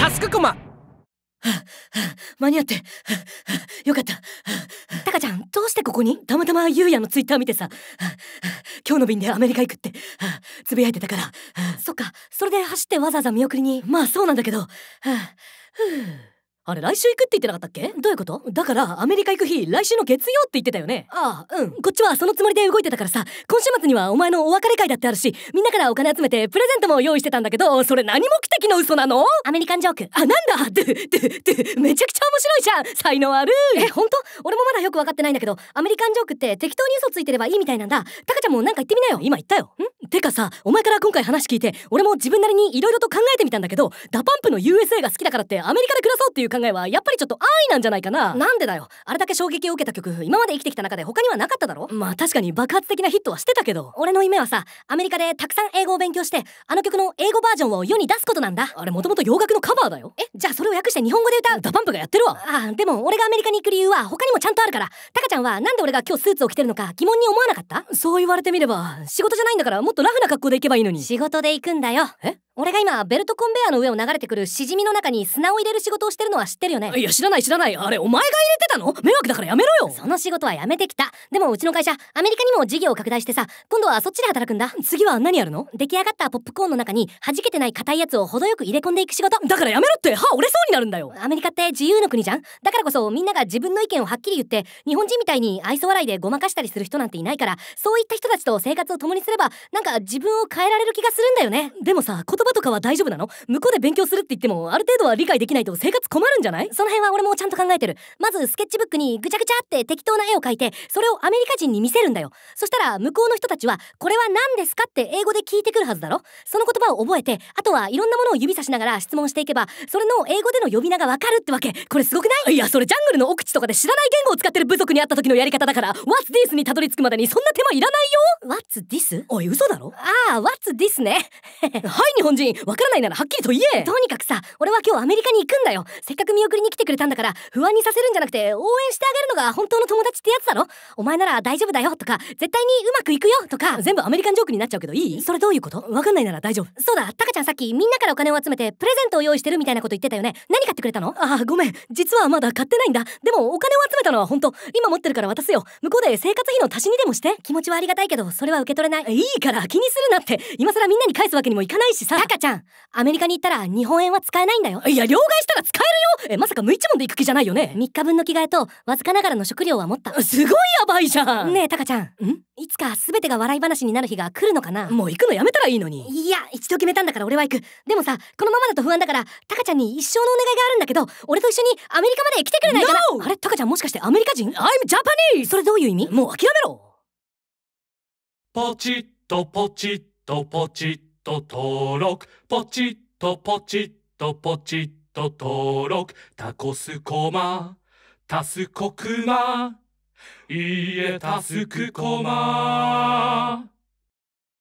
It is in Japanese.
タスクコマ間に合ってよかったタカちゃんどうしてここにたまたまゆうやのツイッター見てさ今日の便でアメリカ行くってつぶやいてたからそっかそれで走ってわざわざ見送りにまあそうなんだけどふうあれ来週行くって言ってなかったっけどういうことだからアメリカ行く日来週の月曜って言ってたよねああうんこっちはそのつもりで動いてたからさ今週末にはお前のお別れ会だってあるしみんなからお金集めてプレゼントも用意してたんだけどそれ何目的の嘘なのアメリカンジョークあなんだってってめちゃくちゃ面白いじゃん才能あるえ本当俺もまだよく分かってないんだけどアメリカンジョークって適当に嘘ついてればいいみたいなんだタカちゃんもなんか言ってみなよ今言ったよんてかさお前から今回話聞いて俺も自分なりに色々と考えてみたんだけどダパンプの USA が好きだからってアメリカで暮らそうっていう考えはやっぱりちょっと安易なんじゃないかななんでだよあれだけ衝撃を受けた曲今まで生きてきた中で他にはなかっただろまあ確かに爆発的なヒットはしてたけど俺の夢はさアメリカでたくさん英語を勉強してあの曲の英語バージョンを世に出すことなんだあれもともと洋楽のカバーだよえじゃあそれを訳して日本語で歌うダパンプがやってるわあでも俺がアメリカに行く理由は他にもちゃんとあるからタカちゃんはなんで俺が今日スーツを着てるのか疑問に思わなかったそう言われてみれば仕事じゃないんだからもっとっとラフな格好で行けばいいのに仕事で行くんだよえ俺が今ベルトコンベアの上を流れてくるシジミの中に砂を入れる仕事をしてるのは知ってるよねいや知らない知らないあれお前が入れてたの迷惑だからやめろよその仕事はやめてきたでもうちの会社アメリカにも事業を拡大してさ今度はそっちで働くんだ次は何やるの出来上がったポップコーンの中に弾けてない硬いやつを程よく入れ込んでいく仕事だからやめろって歯折れそうになるんだよアメリカって自由の国じゃんだからこそみんなが自分の意見をはっきり言って日本人みたいに愛想笑いでごまかしたりする人なんていないからそういった人たちと生活を共にすればなんか自分を変えられる気がするんだよねでもさ言葉とかは大丈夫なの向こうで勉強するって言ってもある程度は理解できないと生活困るんじゃないその辺は俺もちゃんと考えてるまずスケッチブックにぐちゃぐちゃって適当な絵を描いてそれをアメリカ人に見せるんだよそしたら向こうの人たちはこれは何ですかって英語で聞いてくるはずだろその言葉を覚えてあとはいろんなものを指さしながら質問していけばそれの英語での呼び名がわかるってわけこれすごくないいやそれジャングルの奥地とかで知らない言語を使ってる部族に会った時のやり方だから What's this にたどり着くまでにそんな手間いらないよ What's this? おい嘘だろああ What's this ね はい日本人わからないならはっきりと言えとにかくさ俺は今日アメリカに行くんだよせっかく見送りに来てくれたんだから不安にさせるんじゃなくて応援してあげるのが本当の友達ってやつだろお前なら大丈夫だよとか絶対にうまくいくよとか全部アメリカンジョークになっちゃうけどいいそれどういうことわかんないなら大丈夫そうだタカちゃんさっきみんなからお金を集めてプレゼントを用意してるみたいなこと言ってたよね何買ってくれたのああごめん実はまだ買ってないんだでもお金を集めたのは本当今持ってるから渡すよ向こうで生活費の足しにでもして気持ちはありがたいけどそれは受け取れないいいから気にするなって今更みんなに返すわけにもいかないしさタカちゃんアメリカに行ったら日本円は使えないんだよいや両替したら使えるよえまさか無一文で行く気じゃないよね3日分の着替えとわずかながらの食料は持ったすごいやばいじゃんねえタカちゃんんいつか全てが笑い話になる日が来るのかなもう行くのやめたらいいのにいや一度決めたんだから俺は行くでもさこのままだと不安だからタカちゃんに一生のお願いがあるんだけど俺と一緒にアメリカまで来てくれないかな、no! あれタカちゃんもしかしてアメリカ人 ?I'm Japanese! それどういう意味もう諦めろポチッとポチッとポチッと登録ポチッとポチッとポチッと登録タコスコマタスコクマいいえタスクコマ